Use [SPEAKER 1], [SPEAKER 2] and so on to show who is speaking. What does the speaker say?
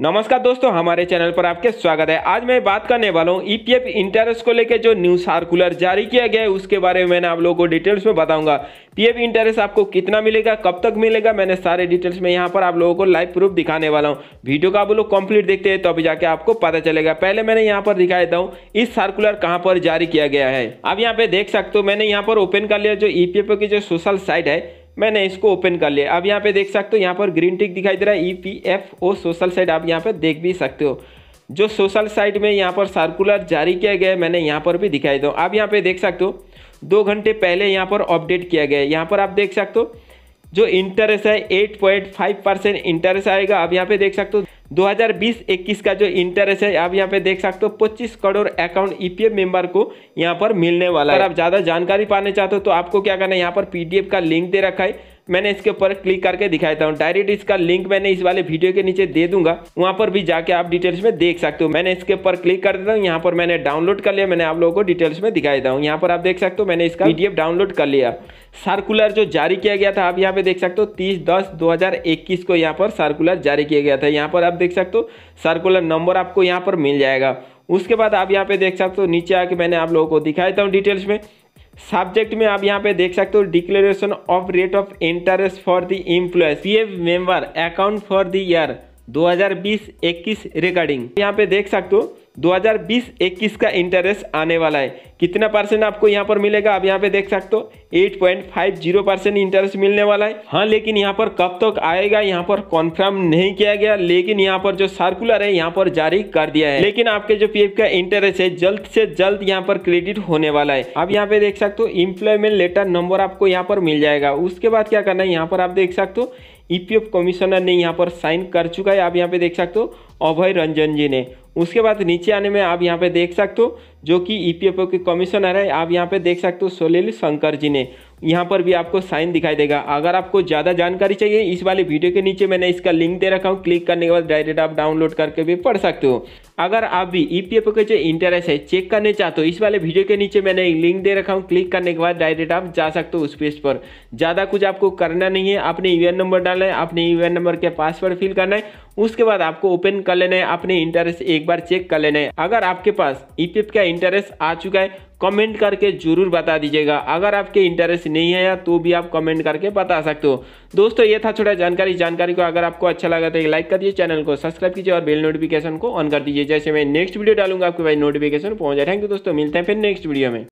[SPEAKER 1] नमस्कार दोस्तों हमारे चैनल पर आपके स्वागत है आज मैं बात करने वाला हूँ ईपीएफ e इंटरेस्ट को लेकर जो न्यू सर्कुलर जारी किया गया है उसके बारे में मैंने आप लोगों को डिटेल्स में बताऊंगा पीएफ e इंटरेस्ट आपको कितना मिलेगा कब तक मिलेगा मैंने सारे डिटेल्स में यहाँ पर आप लोगों को लाइव प्रूफ दिखाने वाला हूँ वीडियो का आप लोग कंप्लीट देखते हैं तो अभी जाके आपको पता चलेगा पहले मैंने यहाँ पर दिखा देता हूँ इस सर्कुलर कहाँ पर जारी किया गया है आप यहाँ पे देख सकते हो मैंने यहाँ पर ओपन कर लिया जो ईपीएफ e की जो सोशल साइट है मैंने इसको ओपन कर लिया अब यहाँ पे देख सकते हो यहाँ पर ग्रीन टिक दिखाई दे रहा है E P F O social site आप यहाँ पे देख भी सकते हो जो सोशल साइट में यहाँ पर सर्कुलर जारी किया गया है मैंने यहाँ पर भी दिखाई दो आप यहाँ पे देख सकते हो दो घंटे पहले यहाँ पर अपडेट किया गया है यहाँ पर आप देख सकते हो जो इंटरेस्ट है eight point five percent interest आएगा आप यहाँ पे देख सकते हो 2020-21 का जो इंटरेस्ट है आप यहाँ पे देख सकते हो 25 करोड़ अकाउंट ईपीएफ मेंबर को यहाँ पर मिलने वाला है अगर आप ज़्यादा जानकारी पाने चाहते हो तो आपको क्या करना है यहाँ पर पीडीएफ का लिंक दे रखा है मैंने इसके ऊपर क्लिक करके दिखाता हूँ डायरेक्ट इसका लिंक मैंने इस वाले वीडियो के नीचे दे दूंगा वहाँ पर भी जाके आप डिटेल्स में देख सकते हो मैंने इसके ऊपर क्लिक कर देता हूँ यहाँ पर मैंने डाउनलोड कर लिया मैंने आप लोगों को डिटेल्स में दिखाई देता हूँ यहाँ पर आप देख सकते हो मैंने इसका पीडीएफ डाउनलोड कर लिया सर्कुलर जो जारी किया गया था आप यहाँ पे देख सकते हो तीस दस इक्कीस को यहाँ पर सर्कुलर जारी किया गया था यहाँ पर आप देख सकते हो सर्कुलर नंबर आपको यहाँ पर मिल जाएगा उसके बाद आप यहाँ पे देख सकते हो नीचे आके मैंने आप लोगों को दिखाया था डिटेल्स में सब्जेक्ट में आप यहाँ पे देख सकते हो declaration of rate of interest for the employ P F member account for the year 2020-21 regarding यहाँ पे देख सकते हो 2020-21 का इंटरेस्ट आने वाला है कितना परसेंट आपको यहाँ पर मिलेगा आप यहाँ पे देख सकते हो 8.50 परसेंट इंटरेस्ट मिलने वाला है हाँ लेकिन यहाँ पर कब तक तो आएगा यहाँ पर कॉन्फर्म नहीं किया गया लेकिन यहाँ पर जो सर्कुलर है यहाँ पर जारी कर दिया है लेकिन आपके जो पीएफ का इंटरेस्ट है जल्द से जल्द यहाँ पर क्रेडिट होने वाला है आप यहाँ पे देख सकते हो इम्प्लॉयमेंट लेटर नंबर आपको यहाँ पर मिल जाएगा उसके बाद क्या करना है यहाँ पर आप देख सकते हो ईपीएफ e कमिश्नर ने यहाँ पर साइन कर चुका है आप यहाँ पे देख सकते हो अभय रंजन जी ने उसके बाद नीचे आने में आप यहाँ पे देख सकते हो जो कि ईपीएफओ के कमिश्नर है आप यहाँ पे देख सकते हो सोलिल शंकर जी ने यहाँ पर भी आपको साइन दिखाई देगा अगर आपको ज़्यादा जानकारी चाहिए इस वाले वीडियो के नीचे मैंने इसका लिंक दे रखा हूँ क्लिक करने के बाद डायरेक्ट आप डाउनलोड करके भी पढ़ सकते हो अगर आप भी ई पी एफ के जो इंटरेस्ट है चेक करने चाहते हो इस वाले वीडियो के नीचे मैंने लिंक दे रखा हूँ क्लिक करने के बाद डायरेक्ट आप जा सकते हो उस पेज पर ज़्यादा कुछ आपको करना नहीं है आपने यू नंबर डालना है अपने यू e नंबर के पासवर्ड फिल करना है उसके बाद आपको ओपन कर लेना है अपने इंटरेस्ट एक बार चेक कर लेना है अगर आपके पास ईपीएफ e का इंटरेस्ट आ चुका है कमेंट करके जरूर बता दीजिएगा अगर आपके इंटरेस्ट नहीं है तो भी आप कमेंट करके बता सकते हो दोस्तों ये था छोटा जानकारी जानकारी को अगर आपको अच्छा लगा तो एक लाइक कर दीजिए चैनल को सब्सक्राइब कीजिए और बेल नोटिफिकेशन को ऑन कर दीजिए जैसे मैं नेक्स्ट वीडियो डालूंगा आपके भाई नोटिफिकेशन पहुंच जाए थैंक यू दोस्तों मिलते हैं फिर नेक्स्ट वीडियो में